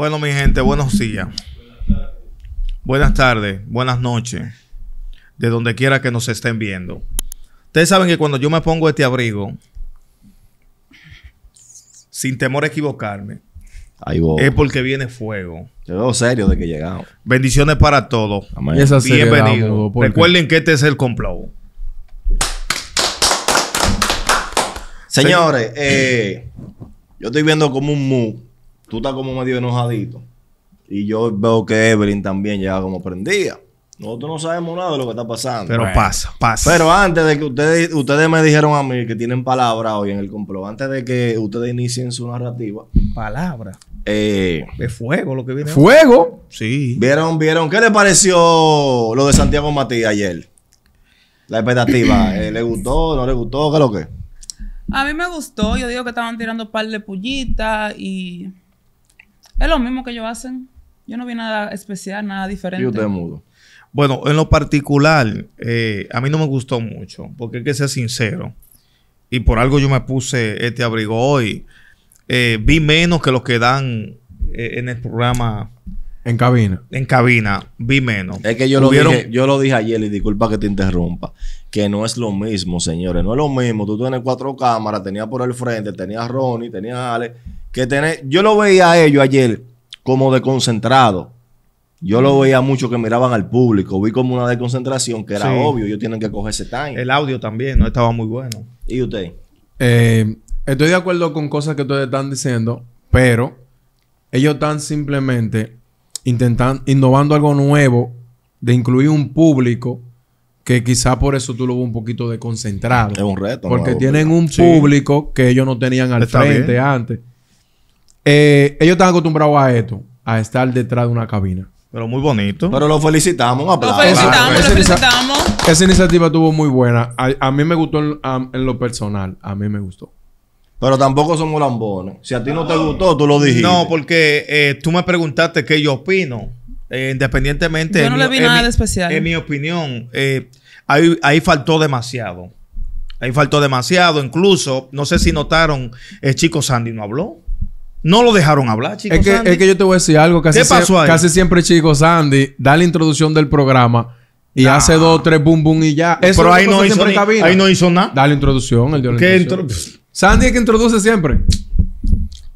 Bueno, mi gente, buenos días. Buenas tardes, buenas noches, de donde quiera que nos estén viendo. Ustedes saben que cuando yo me pongo este abrigo, sin temor a equivocarme, es porque viene fuego. Yo veo serio de que llegamos. Bendiciones para todos. Bienvenidos. Recuerden que este es el complot. Señores, eh, yo estoy viendo como un mu tú estás como medio enojadito. Y yo veo que Evelyn también llega como prendida. Nosotros no sabemos nada de lo que está pasando. Pero pasa, pasa. Pero antes de que ustedes, ustedes me dijeron a mí que tienen palabra hoy en el complot, antes de que ustedes inicien su narrativa. Palabra. Eh, de fuego lo que viene. ¿Fuego? Sí. ¿Vieron, vieron? ¿Qué les pareció lo de Santiago Matías ayer? La expectativa. Eh, le gustó? ¿Qué es lo que? A mí me gustó. Yo digo que estaban tirando un par de pullitas y es lo mismo que ellos hacen. Yo no vi nada especial, nada diferente. Yo mudo. Bueno, en lo particular, eh, a mí no me gustó mucho, porque hay que ser sincero. Y por algo yo me puse este abrigo hoy. Eh, vi menos que los que dan eh, en el programa. En cabina. En cabina, vi menos. Es que yo, lo dije, yo lo dije ayer y disculpa que te interrumpa. Que no es lo mismo, señores. No es lo mismo. Tú tienes cuatro cámaras, tenías por el frente, tenías Ronnie, tenías Ale que Yo lo veía a ellos ayer como desconcentrado. Yo lo veía mucho que miraban al público. Vi como una desconcentración que era obvio. Ellos tienen que coger ese time. El audio también no estaba muy bueno. ¿Y usted? Eh, estoy de acuerdo con cosas que ustedes están diciendo, pero ellos están simplemente intentando, innovando algo nuevo de incluir un público que quizá por eso tú lo ves un poquito desconcentrado. Es un reto. Porque tienen un público que ellos no tenían al frente antes. Eh, ellos están acostumbrados a esto, a estar detrás de una cabina. Pero muy bonito. Pero lo felicitamos, Lo felicitamos, lo felicitamos. Esa, iniciativa estuvo muy buena. A, mí me gustó en, lo personal. A mí me gustó. Pero tampoco somos lambones. Si a ti no te gustó, tú lo dijiste. No, porque eh, tú me preguntaste qué yo opino. Eh, independientemente. Yo no le vi nada de especial. En mi opinión, ahí, ahí faltó demasiado. Ahí faltó demasiado. Incluso, no sé si notaron, el Chico Sandy no habló. No lo dejaron hablar, chicos. Es que, Es que yo te voy a decir algo. Casi, ¿Qué pasó ahí? casi siempre, chicos, Sandy da la introducción del programa y ah. hace dos, tres boom, boom y ya. Pero ahí, no hizo ahí no hizo nada. Da la introducción, el Sandy es que introduce siempre.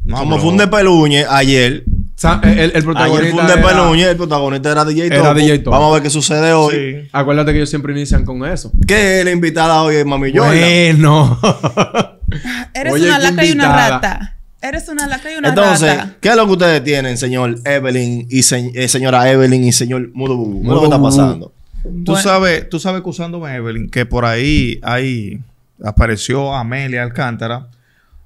No, Como fue un de Peluñe ayer. Eh, el, el, protagonista. el protagonista era DJ Vamos a ver qué sucede hoy. Acuérdate que ellos siempre inician con eso. es la invitada hoy es Mami Bueno. Eres una laca y una rata. Eres una y una Entonces, ¿qué es lo que ustedes tienen, señor Evelyn y eh, señora Evelyn y señor Mudo ¿Qué es lo que está pasando? Tú sabes, tú sabes que usándome Evelyn, que por ahí, ahí apareció Amelia Alcántara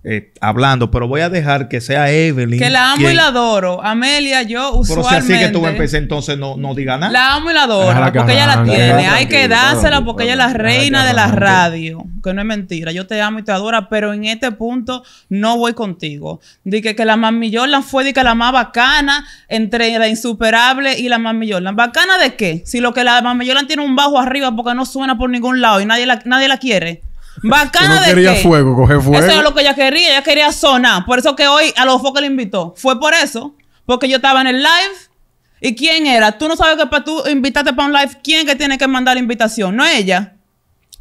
eh, hablando, pero voy a dejar que sea Evelyn. Que la amo y la adoro. Amelia, yo usualmente... Pero si así que tú empecé, entonces no, no diga nada. La amo y la adoro, porque ella la tiene. Hay que dársela porque ella es la reina de la radio. Que no es mentira. Yo te amo y te adoro, pero en este punto no voy contigo. Dije que, la mamillola fue de que la más bacana entre la insuperable y la mamillola. ¿La ¿Bacana de qué? Si lo que la mamillola tiene un bajo arriba porque no suena por ningún lado y nadie la, nadie la quiere. Bacana no quería fuego, fuego. Eso es lo que ella quería, ella quería sonar. Por eso que hoy a los focos le invitó. Fue por eso, porque yo estaba en el live. ¿Y quién era? Tú no sabes que para tú invitarte para un live, ¿quién que tiene que mandar la invitación? No ella.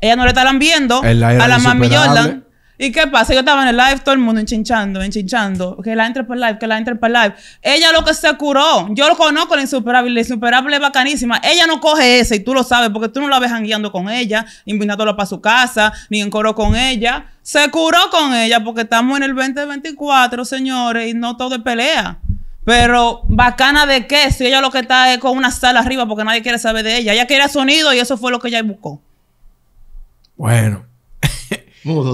Ella no le estarán viendo a la mami Jordan. ¿Y qué pasa? Yo estaba en el live, todo el mundo enchinchando, enchinchando. Que la entre para live, que la entre para live. Ella lo que se curó. Yo lo conozco, la insuperable. La insuperable es bacanísima. Ella no coge ese y tú lo sabes porque tú no la ves guiando con ella, invitándola para su casa, ni en coro con ella. Se curó con ella porque estamos en el 2024, señores, y no todo es pelea. Pero bacana de qué si ella lo que está es con una sala arriba porque nadie quiere saber de ella. Ella quería sonido y eso fue lo que ella buscó. Bueno,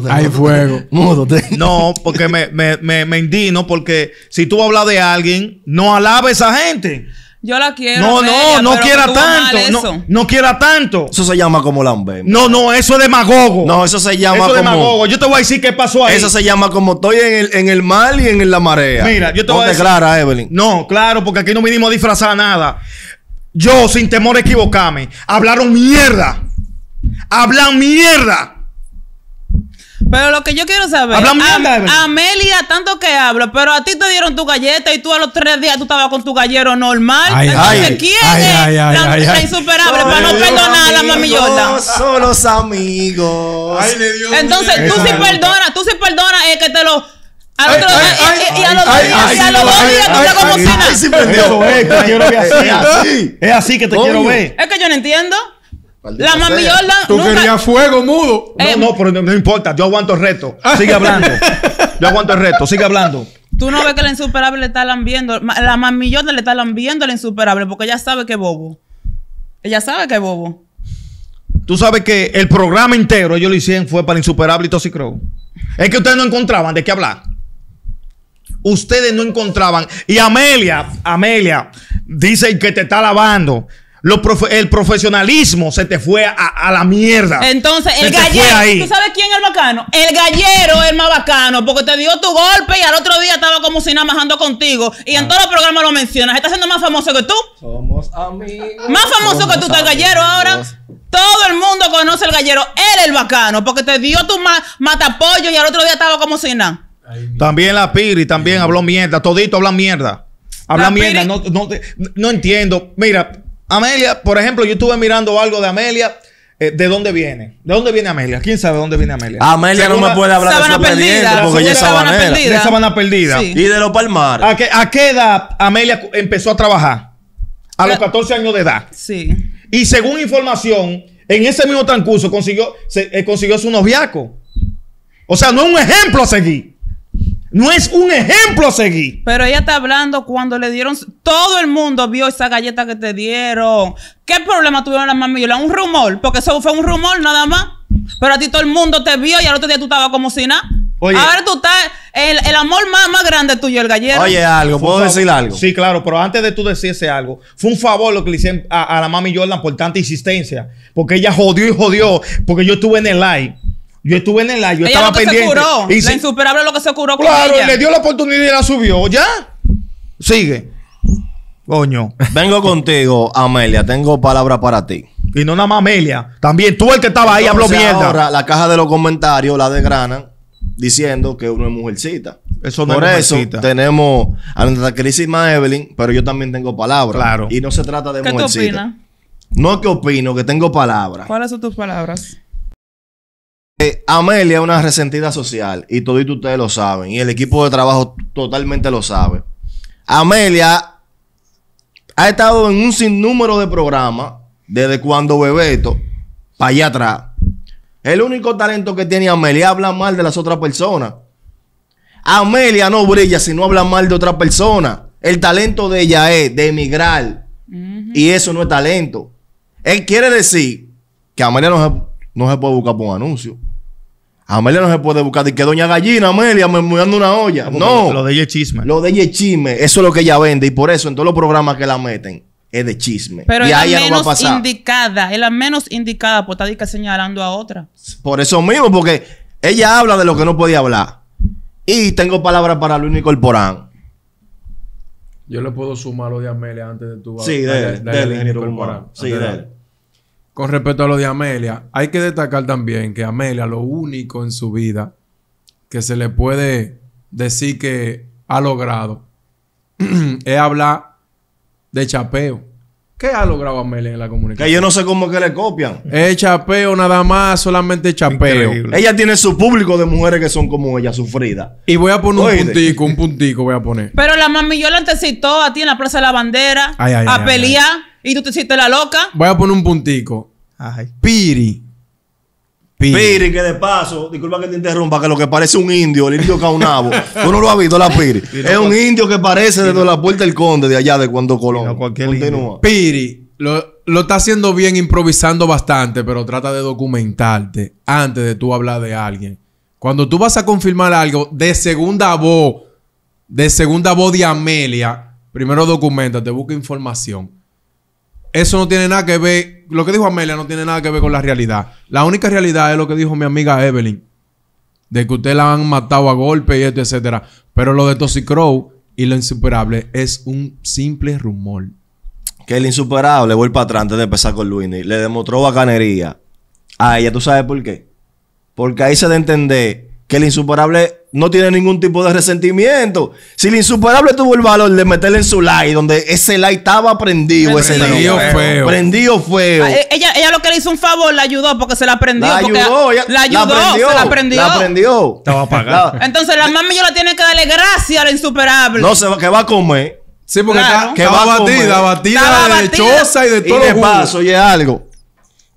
hay fuego. No, porque me, me, indigno, porque si tú hablas de alguien, no alaba a esa gente. Yo la quiero. No, no, no quiera tanto. No, quiera tanto. Eso se llama como lambe. No, no, eso es demagogo. No, eso se llama eso como. demagogo. Yo te voy a decir qué pasó ahí. Eso se llama como estoy en el, en mal y en la marea. Mira, yo te voy a decir. Evelyn. No, claro, porque aquí no vinimos a disfrazar nada. Yo, sin temor a equivocarme, hablaron mierda. Hablan mierda. Pero lo que yo quiero saber. Amelia, tanto que hablo, pero a ti te dieron tu galleta y tú a los tres días tú estabas con tu gallero normal. Ay, Entonces, ay, ¿quién ay, es la, insuperable para no perdonar a la mamillota. Son los amigos. Entonces, tú sí perdonas, tú sí perdonas, es que te lo. A los y, a los dos días tú estás como si Es así que te quiero ver. Es que yo no entiendo. La Tú querías fuego, mudo. Eh, no, no, pero no, importa. Yo aguanto el reto. Sigue hablando. yo aguanto el reto. Sigue hablando. Tú no ves que la insuperable le está viendo La mamillona le está viendo a la insuperable porque ella sabe que es bobo. Ella sabe que es bobo. Tú sabes que el programa entero ellos lo hicieron fue para Insuperable y Crow. Es que ustedes no encontraban de qué hablar. Ustedes no encontraban. Y Amelia, Amelia, dice que te está lavando el profesionalismo se te fue a, la mierda. Entonces, el gallero. ¿Tú sabes quién es el bacano? El gallero es el más bacano, porque te dio tu golpe y al otro día estaba como si nada majando contigo. Y en ah. todos los programas lo mencionas. Estás siendo más famoso que tú. Somos amigos. Más famoso que tú, el gallero ahora. Todo el mundo conoce el gallero. Él es el bacano, porque te dio tu matapollo y al otro día estaba como si nada. También la Piri también habló mierda. Todito habla mierda. Habla mierda. no entiendo. Mira, Amelia, por ejemplo, yo estuve mirando algo de Amelia. Eh, ¿De dónde viene? ¿De dónde viene Amelia? ¿Quién sabe dónde viene Amelia? Amelia no me puede hablar de su perdida, porque es perdida. Y de los palmar. ¿A qué, edad Amelia empezó a trabajar? A los 14 años de edad. Sí. Y según información, en ese mismo transcurso consiguió, se, eh, consiguió su noviaco. O sea, no es un ejemplo a seguir. No es un ejemplo seguir. Pero ella está hablando cuando le dieron. Todo el mundo vio esa galleta que te dieron. ¿Qué problema tuvieron las mamillas? Un rumor, porque eso fue un rumor nada más. Pero a ti todo el mundo te vio y al otro día tú estabas como si nada. Oye, Ahora tú estás. El, amor más, más, grande tuyo, el galleta. Oye, algo, ¿puedo decir algo? Sí, claro, pero antes de tú decirse algo, fue un favor lo que le hicieron a, a la mami Jordan por tanta insistencia. Porque ella jodió y jodió. Porque yo estuve en el live. Yo estuve en el live, yo estaba lo que pendiente. Se la insuperable lo que se curó claro, con ella. le dio la oportunidad y la subió. ¿Ya? Sigue. Coño. Vengo contigo, Amelia. Tengo palabras para ti. Y no nada más Amelia. También tú el que estaba ahí habló mierda. Ahora, la caja de los comentarios la grana, diciendo que uno es mujercita. Eso no es Por eso tenemos a nuestra querísima Evelyn, pero yo también tengo palabras. Claro. Y no se trata de mujercita. ¿Qué opinas? No que opino, que tengo palabras. ¿Cuáles son tus palabras? Eh, Amelia es una resentida social y y ustedes lo saben. Y el equipo de trabajo totalmente lo sabe. Amelia ha estado en un sinnúmero de programas desde cuando Bebeto, para allá atrás. El único talento que tiene Amelia habla mal de las otras personas. Amelia no brilla si no habla mal de otra persona. El talento de ella es de emigrar. Y eso no es talento. Él quiere decir que Amelia no no se puede buscar por un anuncio. Amelia no se puede buscar. de que Doña Gallina, Amelia, me dando una olla. Ah, no. Lo de ella es chisme. Lo de ella es chisme. Eso es lo que ella vende. Y por eso, en todos los programas que la meten, es de chisme. Pero y es no va a pasar. indicada. Es la menos indicada por pues estar señalando a otra. Por eso mismo, porque ella habla de lo que no podía hablar. Y tengo palabras para Luis Nicolporán. Yo le puedo sumar lo de Amelia antes de tu... Sí, de, él. Sí, de él. Con respecto a lo de Amelia, hay que destacar también que Amelia lo único en su vida que se le puede decir que ha logrado es hablar de chapeo. ¿Qué ha logrado Amelia en la comunicación? Que yo no sé cómo que le copian. Es chapeo nada más, solamente chapeo. Ella tiene su público de mujeres que son como ella, sufrida. Y voy a poner un puntico, un puntico voy a poner. Pero la mami yo la citó a ti en la Plaza de la Bandera a pelear. Y tú te hiciste la loca. Voy a poner un puntico. Piri. Piri. que de paso, disculpa que te interrumpa, que lo que parece un indio, el indio caunabo. tú no lo has visto, la Piri. es un pues, indio que parece desde la puerta del conde de allá de cuando Colón. Continúa. Piri, lo, lo está haciendo bien improvisando bastante, pero trata de documentarte antes de tú hablar de alguien. Cuando tú vas a confirmar algo de segunda voz, de segunda voz de Amelia, primero documenta, te busca información eso no tiene nada que ver, lo que dijo Amelia no tiene nada que ver con la realidad. La única realidad es lo que dijo mi amiga Evelyn, de que usted la han matado a golpe y etcétera. Pero lo de Toxic Crow y lo insuperable es un simple rumor. Que el insuperable, voy para atrás antes de empezar con Luini. le demostró bacanería ah, a ella, ¿tú sabes por qué? Porque ahí se de entender que el insuperable no tiene ningún tipo de resentimiento. Si el insuperable tuvo el valor de meterle en su like, donde ese like estaba prendido, ese Prendido Prendido feo. Eh, ah, eh, ella, lo que le hizo un favor, la ayudó porque se la prendió. La ayudó, ayudó, se la prendió. La prendió. Entonces la mami yo la tiene que darle gracias al insuperable. no se que va a comer. Sí, porque está, Que va batida, batida de y de Y todo paso, algo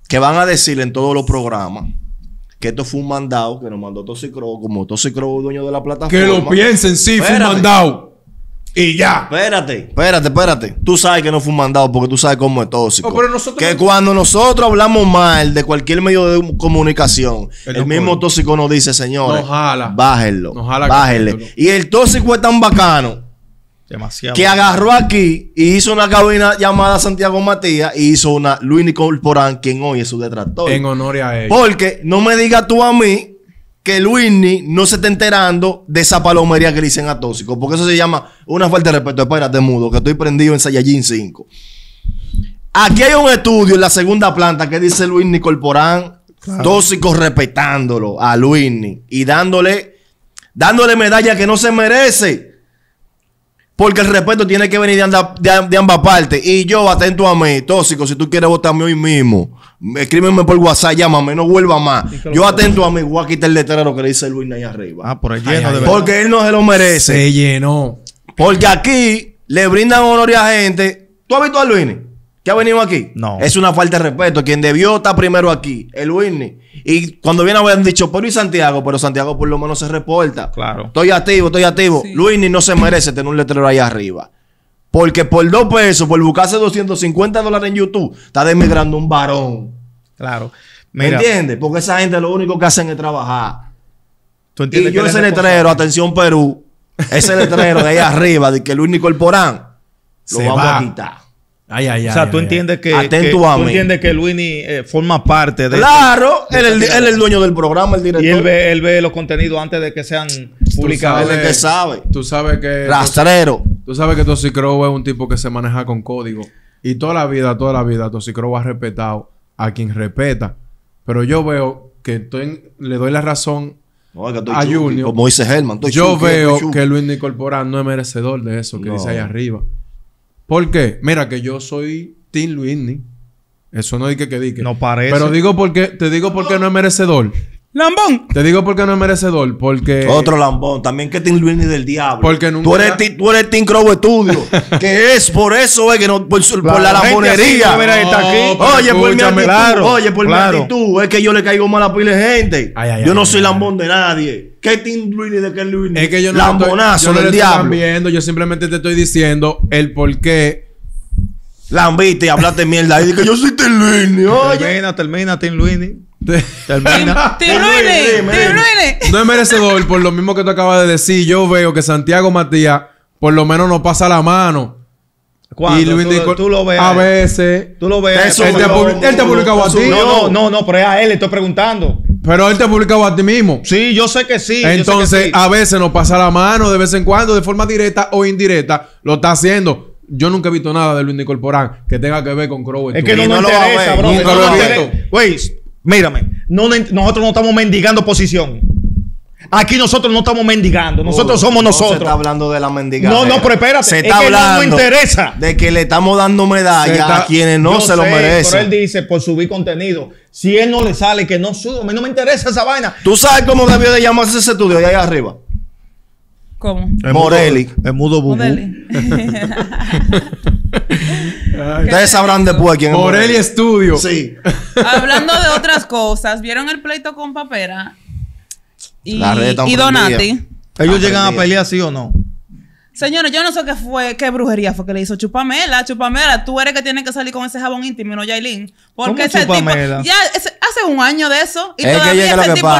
que van a decir en todos los programas que esto fue un mandado que nos mandó Tóxico como Tóxico dueño de la plataforma. Que lo piensen, sí, fue un mandado. Y ya. Espérate, espérate, espérate. Tú sabes que no fue un mandado porque tú sabes cómo es tóxico. que cuando nosotros hablamos mal de cualquier medio de comunicación, el, mismo tóxico nos dice, señores, bájenlo, bájenlo. Y el tóxico es tan bacano que agarró aquí y hizo una cabina llamada Santiago Matías y hizo una Luis Nicole quien hoy es su detractor. En honor a él. Porque no me digas tú a mí que Luis no se está enterando de esa palomería que le dicen a Tóxico. Porque eso se llama una falta de respeto. Espérate, mudo, que estoy prendido en Saiyajin 5. Aquí hay un estudio en la segunda planta que dice Luini Corporán, Tóxico respetándolo a Luini... y dándole, dándole medalla que no se merece. Porque el respeto tiene que venir de, ambas partes. Y yo, atento a mí, tóxico, si tú quieres votarme hoy mismo, escríbeme por WhatsApp, llámame, no vuelva más. Yo atento a mí, voy a quitar el letrero que le dice Luis ahí arriba. Ah, por ahí lleno, de Porque él no se lo merece. Se llenó. Porque aquí le brindan honor a gente. ¿Tú has visto a Luis? ha venido aquí? No. Es una falta de respeto. Quien debió estar primero aquí, el Whitney. Y cuando viene habían dicho, ¿Por y Santiago, pero Santiago por lo menos se reporta. Claro. Estoy activo, estoy activo. Sí. no se merece tener un letrero ahí arriba. Porque por dos pesos, por buscarse 250 dólares en YouTube, está desmigrando un varón. Claro. ¿Me entiendes? Porque esa gente lo único que hacen es trabajar. ¿Tú entiendes y yo ese letrero, atención Perú, ese letrero de ahí arriba, de que único Corporán, lo vamos va. a quitar. Ay, ay, ay, o sea, tú entiendes que, que tú entiendes que Luini eh, forma parte de Claro, este este él, es el dueño del programa, el director. Y él ve, los contenidos antes de que sean publicados. Tú sabes que rastrero. Tú sabes que Tosicrow es un tipo que se maneja con código y toda la vida, toda la vida Tosicrow ha respetado a quien respeta, pero yo veo que le doy la razón a Junior. Como dice Herman, yo veo que Luini Corporal no es merecedor de eso que dice ahí arriba. ¿Por qué? mira, que yo soy Tim Luisni. Eso no hay que que. No parece. Pero digo porque, te digo porque no es merecedor. ¡Lambón! Te digo porque no es merecedor, porque... Otro lambón. También que Tim Luini del diablo. Porque nunca... Tú eres, tú eres Tim Crow Estudio que es, por eso es que no... Por, la lambonería. Oye, por mi actitud. oye, por mi actitud. Es que yo le caigo mal a pila gente. yo no soy lambón de nadie. ¿Qué Tim Luini de qué Luini? Es que Lambonazo del diablo. Viendo. Yo simplemente te estoy diciendo el por qué lambiste y hablaste mierda. Y yo soy Tim Luini, oye. Termina, termina, Tim Luini. Termina. No es merecedor, por lo mismo que tú acabas de decir. Yo veo que Santiago Matías, por lo menos, no pasa la mano. tú, lo ves. A veces. Tú lo ves. Él te, ha publicado a ti. No, no, no, pero es a él, le estoy preguntando. Pero él te ha publicado a ti mismo. Sí, yo sé que sí. Entonces, a veces nos pasa la mano, de vez en cuando, de forma directa o indirecta, lo está haciendo. Yo nunca he visto nada de Luis Nicolporán que tenga que ver con Crowe. Es que no, interesa, bro. Nunca lo he visto. Mírame, nosotros no estamos mendigando posición. Aquí nosotros no estamos mendigando, nosotros somos nosotros. Se está hablando de la mendigación. No, no, pero espérate, se está hablando no me interesa. De que le estamos dando medallas a quienes no se lo merecen. Pero él dice por subir contenido. Si él no le sale, que no mí no me interesa esa vaina. ¿Tú sabes cómo debió de llamarse ese estudio de allá arriba? ¿Cómo? El Morelli. Mudo, el mudo bubú. Ustedes sabrán después quién es Morelli Estudio. Sí. Hablando de otras cosas, ¿vieron el pleito con Papera? Y, Donati. ¿Ellos llegan a pelear sí o no? Señores, yo no sé qué fue, qué brujería fue que le hizo Chupamela, Chupamela, tú eres que tiene que salir con ese jabón íntimo, no Porque ese tipo, ya hace un año de eso y todavía ese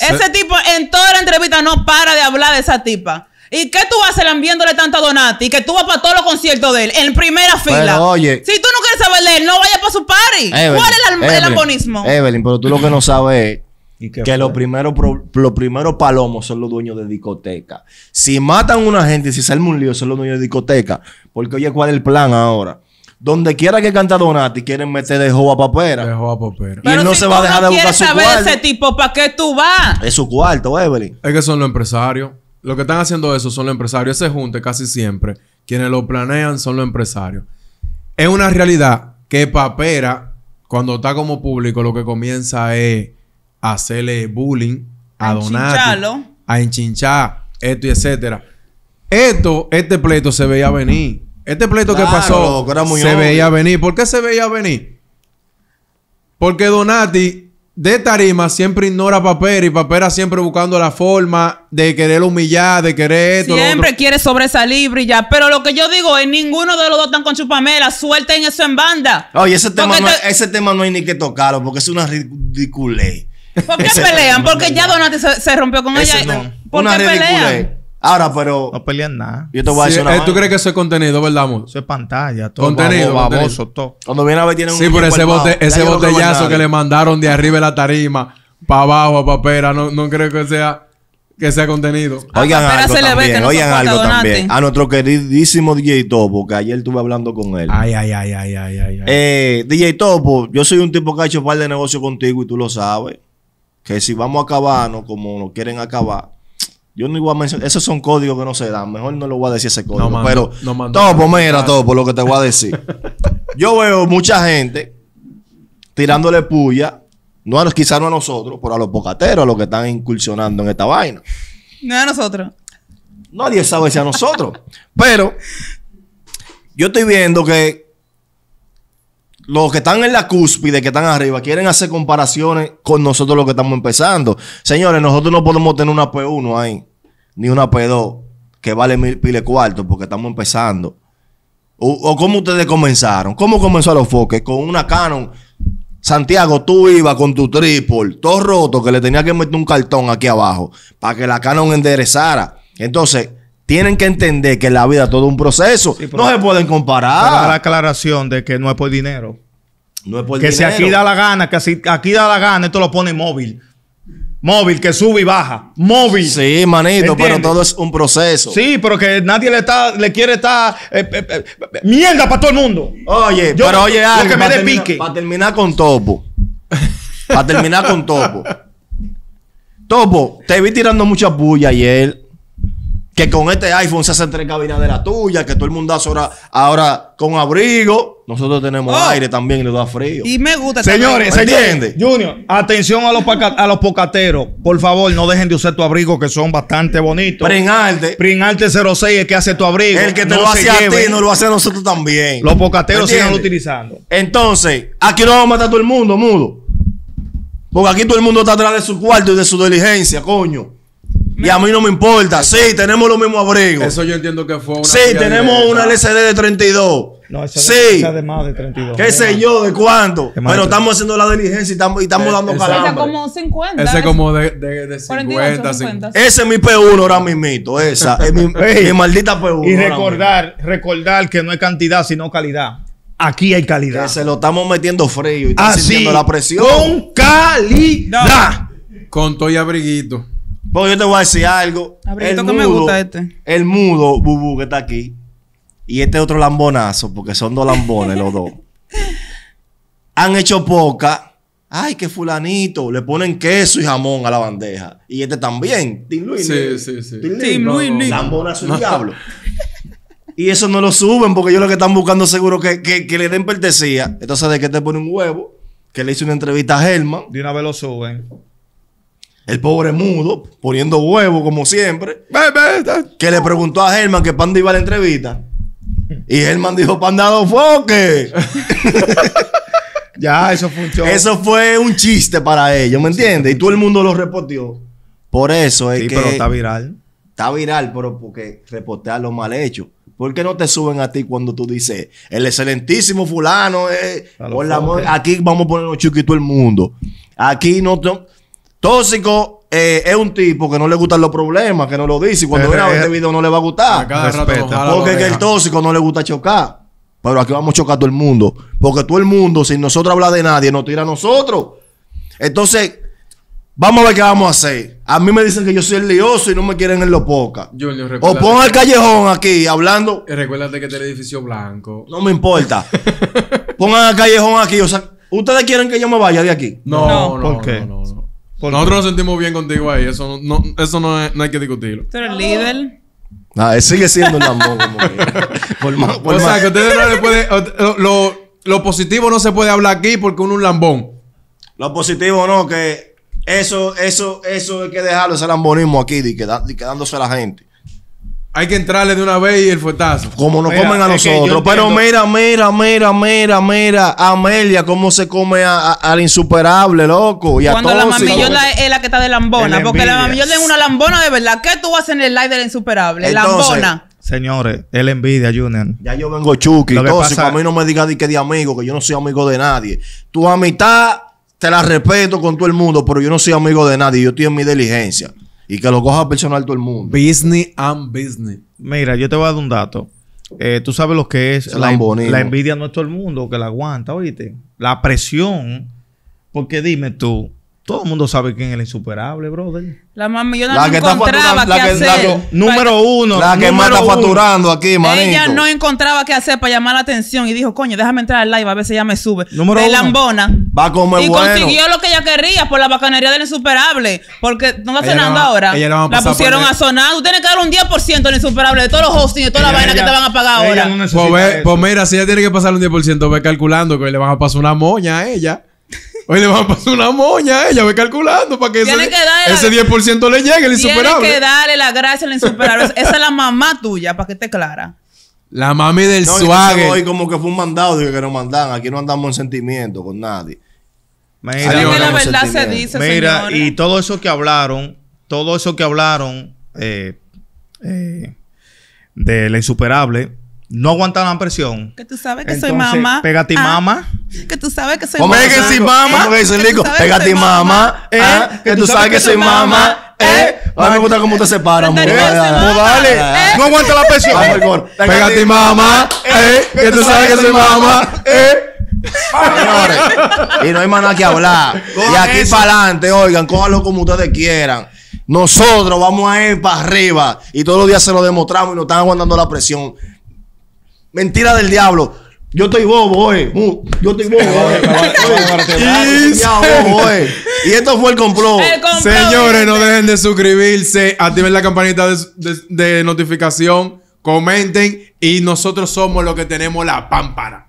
ese tipo en toda la entrevista no para de hablar de esa tipa. ¿Y qué tú vas hacer lambiéndole tanto a Donati? Que tú vas para todos los conciertos de él, en primera fila. oye. Si tú no quieres saber de él, no vayas para su party. ¿Cuál es el, Evelyn, Evelyn, pero tú lo que no sabes es que los primeros lo palomos son los dueños de discoteca. Si matan a una gente, y si se un lío, son los dueños de discoteca. Porque, oye, ¿cuál es el plan ahora? Donde quiera que canta Donati, quieren meter de joa papera. De joa papera. Y no se va a dejar de buscar su cuarto. saber ese tipo, ¿para qué tú vas? Es su cuarto, Evelyn. Es que son los empresarios. Lo que están haciendo eso son los empresarios. Ese junte casi siempre, quienes lo planean son los empresarios. Es una realidad que Papera, cuando está como público, lo que comienza es hacerle bullying a, Donati a enchinchar, esto y etcétera. Esto, este pleito se veía venir. Este pleito que pasó se veía venir. ¿Por qué se veía venir? Porque Donati de tarima siempre ignora a Papera y Papera siempre buscando la forma de querer humillar, de querer esto, Siempre quiere sobresalir, brillar. Pero lo que yo digo es, ninguno de los dos están con Chupamela. Suelten eso en banda. Oye, ese tema, no, ese tema no hay ni que tocarlo porque es una ridiculez. ¿Por qué pelean? Porque ya Donati se, rompió con ella. ¿Por qué pelean? Ahora, pero. No pelean nada. Yo te voy a decir eh, ¿Tú crees que eso es contenido, verdad, amor? Eso es pantalla, todo. Contenido. Baboso, todo. Cuando viene a ver, tiene sí, un. Sí, pero ese, botellazo que le mandaron de arriba de la tarima, para abajo, a papera, no, no creo que sea. Que sea contenido. Oigan algo también. oigan algo también. A nuestro queridísimo DJ Topo, que ayer estuve hablando con él. Ay, ay, ay, ay, ay, ay. Eh, DJ Topo, yo soy un tipo que ha hecho par de negocio contigo y tú lo sabes. Que si vamos a acabarnos como nos quieren acabar, yo no voy a mencionar. Esos son códigos que no se dan. Mejor no lo voy a decir ese código. No, pero no, topo, pues, mira, topo, lo que te voy a decir. Yo veo mucha gente tirándole puya, no a los, quizás no a nosotros, pero a los bocateros, a los que están incursionando en esta vaina. No a nosotros. Nadie sabe si a nosotros. pero yo estoy viendo que los que están en la cúspide, que están arriba, quieren hacer comparaciones con nosotros los que estamos empezando. Señores, nosotros no podemos tener una P1 ahí ni una pedo que vale mil pile cuarto porque estamos empezando. O, como cómo ustedes comenzaron? ¿Cómo comenzó a los foques? Con una Canon. Santiago, tú ibas con tu triple, todo roto, que le tenía que meter un cartón aquí abajo para que la Canon enderezara. Entonces, tienen que entender que la vida es todo un proceso. no se pueden comparar. la aclaración de que no es por dinero. No es por que si aquí da la gana, que si aquí da la gana, esto lo pone móvil. Móvil que sube y baja. Móvil. Sí, manito, pero todo es un proceso. Sí, pero que nadie le está, le quiere estar. Eh, eh, eh, mierda para todo el mundo. Oye, pero oye, algo, que me despique. para terminar con Topo. para terminar con Topo. Topo, te vi tirando muchas bullas ayer que con este iPhone se hacen tres cabinas de la tuya, que todo el mundo ahora, ahora con abrigo. Nosotros tenemos oh. aire también y le da frío. Y me gusta. Señores, ¿se entiende? Junior, atención a los, a los pocateros. Por favor, no dejen de usar tu abrigo que son bastante bonitos. Prinarte. Prinarte 06 el que hace tu abrigo. El que te lo hace a ti, no lo hace a nosotros también. Los pocateros siguen utilizando. Entonces, aquí no vamos a matar a todo el mundo, mudo. Porque aquí todo el mundo está atrás de su cuarto y de su diligencia, coño. Y a mí no me importa. Sí, tenemos los mismos abrigos. Eso yo entiendo que fue una. Sí, tenemos una LCD de 32. No, esa sí. de más de 32. ¿Qué sé yo de cuánto? bueno, estamos haciendo la diligencia y estamos, eh, dando calambre. Ese es ¿eh? como 50. Ese es como de, de, de 50, 50. Ese es mi P1 ahora mismito. Esa es mi, maldita P1. Y recordar, recordar que no es cantidad, sino calidad. Aquí hay calidad. Que se lo estamos metiendo frío y está sintiendo la presión. Con calidad. Con todo y abriguito. Porque yo te voy a decir algo. Ah, el mudo, me gusta este. el mudo, Bubu, que está aquí. Y este otro lambonazo, porque son dos lambones los dos. Han hecho poca. Ay, qué fulanito. Le ponen queso y jamón a la bandeja. Y este también. Tim Luis. Sí, sí, sí. Luis. Lambonazo diablo. y eso no lo suben porque ellos lo que están buscando seguro que, que, que le den pertesía. Entonces, ¿de qué te pone un huevo? Que le hizo una entrevista a Germán. De una vez lo suben. El pobre mudo, poniendo huevo como siempre, que le preguntó a Germán que Panda iba a la entrevista. Y Germán dijo, Panda, dos ya, eso funcionó. Eso fue un chiste para ellos, ¿me entiendes? Y todo el mundo lo reporteó. Por eso es sí, pero está viral. Está viral, pero porque reportar lo mal hecho. ¿Por qué no te suben a ti cuando tú dices, el excelentísimo fulano, eh, aquí vamos a poner los chiquito el mundo? Aquí no Tóxico eh, es un tipo que no le gustan los problemas, que no lo dice. Y cuando eh, vea este eh, video no le va a gustar. porque que el tóxico no le gusta chocar. Pero aquí vamos a chocar todo el mundo. Porque todo el mundo, sin nosotros hablar de nadie, nos tira a nosotros. Entonces, vamos a ver qué vamos a hacer. A mí me dicen que yo soy el lioso y no me quieren en lo poca. o pon al callejón aquí hablando. Recuérdate que este es el edificio blanco. No me importa. Pongan al callejón aquí. O sea, ¿ustedes quieren que yo me vaya de aquí? No, no, ¿Por qué? No, no, no. Nosotros nos sentimos bien contigo ahí. Eso no, eso no, no, hay que discutirlo. Pero el líder. Ah, sigue siendo un lambón. o sea, que ustedes no le pueden. Lo, positivo no se puede hablar aquí porque uno es un lambón. Lo positivo no, que eso, eso, eso hay que dejarlo ese lambonismo aquí, de, quedándose la gente. Hay que entrarle de una vez y el fuetazo. Como nos comen a nosotros. Pero mira, mira, mira, mira, mira. Amelia, cómo se come al insuperable, loco. Cuando la mamillona es, la que está de lambona. porque la mamillona es una lambona de verdad. ¿Qué tú vas en el live del insuperable? lambona. Señores, él envidia, Junior. Ya yo vengo chuki. Lo a mí no me digas que de amigo, que yo no soy amigo de nadie. Tu amistad te la respeto con todo el mundo, pero yo no soy amigo de nadie. Yo estoy en mi diligencia. Y que lo coja personal todo el mundo. Business and business. Mira, yo te voy a dar un dato. Eh, tú sabes lo que es la, la, envidia no es todo el mundo que la aguanta, oíste. La presión. Porque dime tú, todo el mundo sabe quién es el insuperable, brother. La mami, yo no la que encontraba qué hacer. La que, número uno. La que más está facturando aquí, manito. Ella no encontraba qué hacer para llamar la atención y dijo, coño, déjame entrar al live a ver si ella me sube. Número lambona. Va a comer Y consiguió lo que ella quería por la bacanería del insuperable. Porque no está sonando ahora. Ella la, pusieron a sonar. Tú tienes que dar un 10% del insuperable, de todos los hostings, de toda las la vaina que te van a pagar ahora. pues, pues, mira, si ella tiene que pasar un 10%, ve calculando que le van a pasar una moña a ella. Oye, le van a pasar una moña a ella, ve calculando para que, ese, 10% le llegue, el insuperable. Tiene que darle la gracia al insuperable. Esa es la mamá tuya, para que esté clara. La mami del suave. Hoy como que fue un mandado, que no mandan. Aquí no andamos en sentimiento con nadie. Mira, y todo eso que hablaron, todo eso que hablaron eh, eh, de la insuperable, no aguantan la presión. Que tú sabes que soy mamá. Pégate ah, mamá. Que tú sabes que soy mamá. Que si mamá. que dice Pégate mamá. Ah, eh, que tú sabes que soy mamá. Eh, eh, a mí me gusta cómo te separan, mujer. Pues eh, no aguanta la presión. Pégate mamá. Eh, que tú sabes que soy mamá. Eh. Señores, y no hay más nada que hablar. Y aquí para adelante, oigan, cójanlo como ustedes quieran. Nosotros vamos a ir para arriba y todos los días se lo demostramos y nos están aguantando la presión. Mentira del diablo. Yo estoy bobo, oye. Yo estoy bobo, y, esto fue el complot. Señores, no dejen de suscribirse. Activen la campanita de notificación. Comenten. Y nosotros somos los que tenemos la pámpara.